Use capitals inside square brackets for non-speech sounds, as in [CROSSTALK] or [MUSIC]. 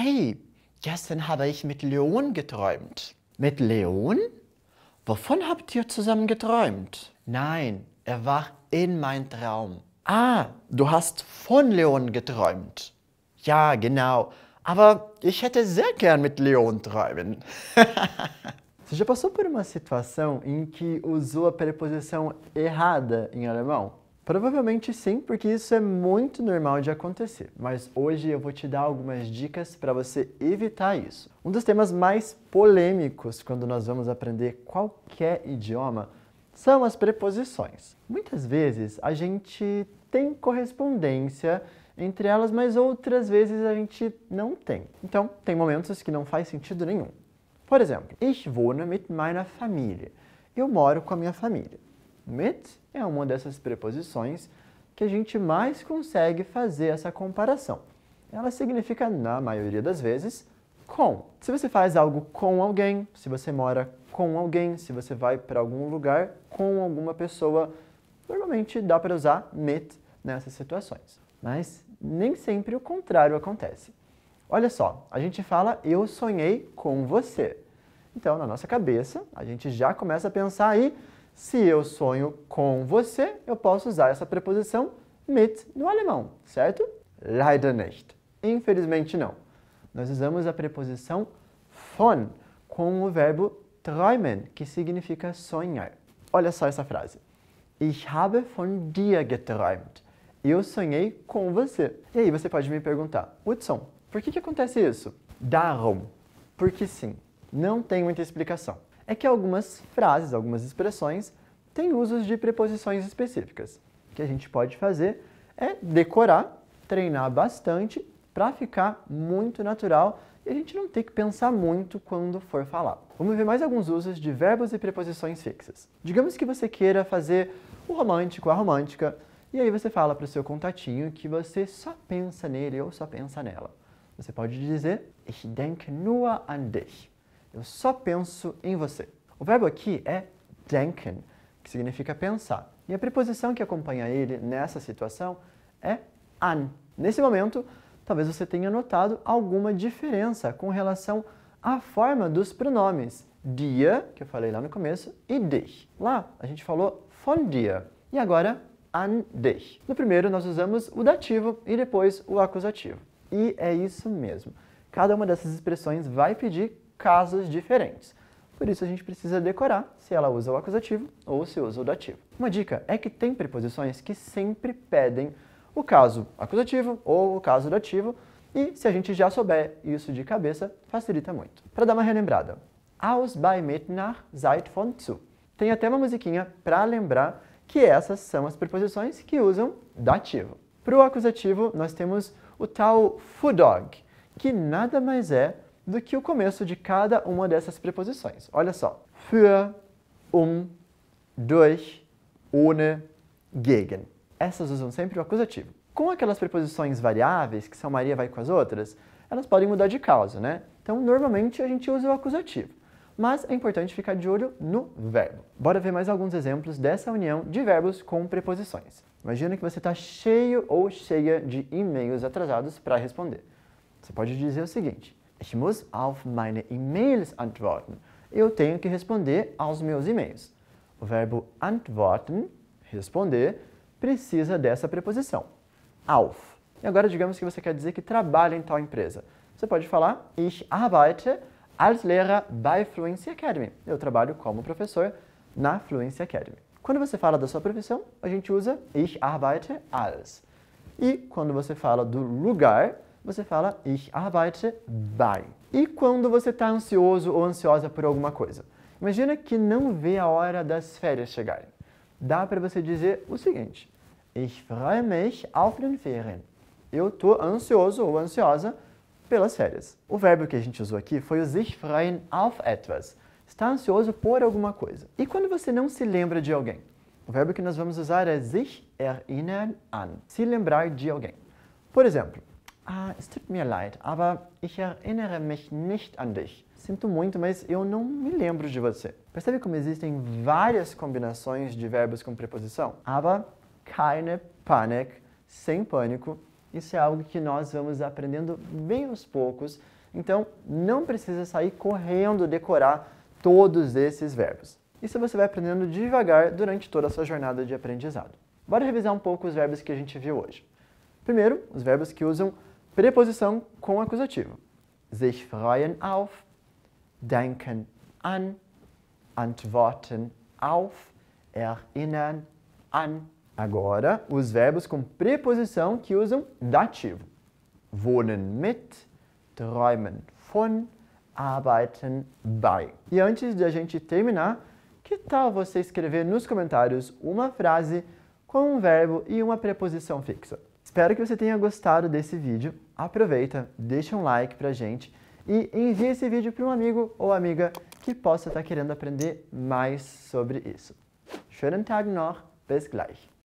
hey, gestern habe ich mit Leon geträumt. Mit Leon? Wovon habt ihr zusammen geträumt? Nein, er war in meinem Traum. Ah, du hast von Leon geträumt. Ja, genau. Aber ich hätte sehr gern mit Leon träumen. Você [LAUGHS] já passou por uma situação em que usou a preposição errada em alemão? Provavelmente sim, porque isso é muito normal de acontecer, mas hoje eu vou te dar algumas dicas para você evitar isso. Um dos temas mais polêmicos quando nós vamos aprender qualquer idioma são as preposições. Muitas vezes a gente tem correspondência entre elas, mas outras vezes a gente não tem. Então, tem momentos que não faz sentido nenhum. Por exemplo, ich wohne mit meiner Familie. Eu moro com a minha família mit é uma dessas preposições que a gente mais consegue fazer essa comparação. Ela significa, na maioria das vezes, com. Se você faz algo com alguém, se você mora com alguém, se você vai para algum lugar com alguma pessoa, normalmente dá para usar mit nessas situações. Mas nem sempre o contrário acontece. Olha só, a gente fala eu sonhei com você. Então, na nossa cabeça, a gente já começa a pensar aí se eu sonho com você, eu posso usar essa preposição mit no alemão, certo? Leider nicht. Infelizmente não. Nós usamos a preposição von com o verbo träumen, que significa sonhar. Olha só essa frase. Ich habe von dir geträumt. Eu sonhei com você. E aí você pode me perguntar, Hudson, por que, que acontece isso? Darum. Porque sim. Não tem muita explicação é que algumas frases, algumas expressões têm usos de preposições específicas. O que a gente pode fazer é decorar, treinar bastante para ficar muito natural e a gente não ter que pensar muito quando for falar. Vamos ver mais alguns usos de verbos e preposições fixas. Digamos que você queira fazer o romântico, a romântica, e aí você fala para o seu contatinho que você só pensa nele ou só pensa nela. Você pode dizer Ich denke nur an dich. Eu só penso em você. O verbo aqui é denken, que significa pensar. E a preposição que acompanha ele nessa situação é an. Nesse momento, talvez você tenha notado alguma diferença com relação à forma dos pronomes dia, que eu falei lá no começo, e dich. Lá a gente falou von dir e agora an dich. No primeiro nós usamos o dativo e depois o acusativo. E é isso mesmo. Cada uma dessas expressões vai pedir casos diferentes. Por isso a gente precisa decorar se ela usa o acusativo ou se usa o dativo. Uma dica é que tem preposições que sempre pedem o caso acusativo ou o caso dativo, e se a gente já souber isso de cabeça, facilita muito. Para dar uma relembrada, aus bei mit nach Zeit von zu. Tem até uma musiquinha para lembrar que essas são as preposições que usam dativo. Para o acusativo, nós temos o tal fudog, que nada mais é do que o começo de cada uma dessas preposições. Olha só. Für, um, durch, ohne, gegen. Essas usam sempre o acusativo. Com aquelas preposições variáveis, que são Maria vai com as outras, elas podem mudar de causa, né? Então, normalmente, a gente usa o acusativo. Mas é importante ficar de olho no verbo. Bora ver mais alguns exemplos dessa união de verbos com preposições. Imagina que você está cheio ou cheia de e-mails atrasados para responder. Você pode dizer o seguinte: Ich muss auf meine E-Mails antworten. Eu tenho que responder aos meus e-mails. O verbo antworten, responder, precisa dessa preposição. Auf. E agora digamos que você quer dizer que trabalha em tal empresa. Você pode falar Ich arbeite als Lehrer bei Fluency Academy. Eu trabalho como professor na Fluency Academy. Quando você fala da sua profissão, a gente usa Ich arbeite als. E quando você fala do lugar, você fala ich arbeite bei. E quando você está ansioso ou ansiosa por alguma coisa? Imagina que não vê a hora das férias chegarem. Dá para você dizer o seguinte: Ich freue mich auf den Ferien. Eu tô ansioso ou ansiosa pelas férias. O verbo que a gente usou aqui foi o sich freuen auf etwas. Está ansioso por alguma coisa. E quando você não se lembra de alguém? O verbo que nós vamos usar é sich erinnern an, se lembrar de alguém. Por exemplo, ah, es tut mir leid, aber ich erinnere mich nicht an dich. Sinto muito, mas eu não me lembro de você. Percebe como existem várias combinações de verbos com preposição? Aber, keine Panik, sem pânico. Isso é algo que nós vamos aprendendo bem aos poucos. Então, não precisa sair correndo decorar todos esses verbos. Isso você vai aprendendo devagar durante toda a sua jornada de aprendizado. Bora revisar um pouco os verbos que a gente viu hoje. Primeiro, os verbos que usam Preposição com acusativo. Sich freuen auf, denken an, antworten auf, erinnern an. Agora, os verbos com preposição que usam dativo. Wohnen mit, träumen von, arbeiten bei. E antes de a gente terminar, que tal você escrever nos comentários uma frase com um verbo e uma preposição fixa? Espero que você tenha gostado desse vídeo. Aproveita, deixa um like pra gente e envie esse vídeo para um amigo ou amiga que possa estar tá querendo aprender mais sobre isso. Schönen Tag noch, bis gleich!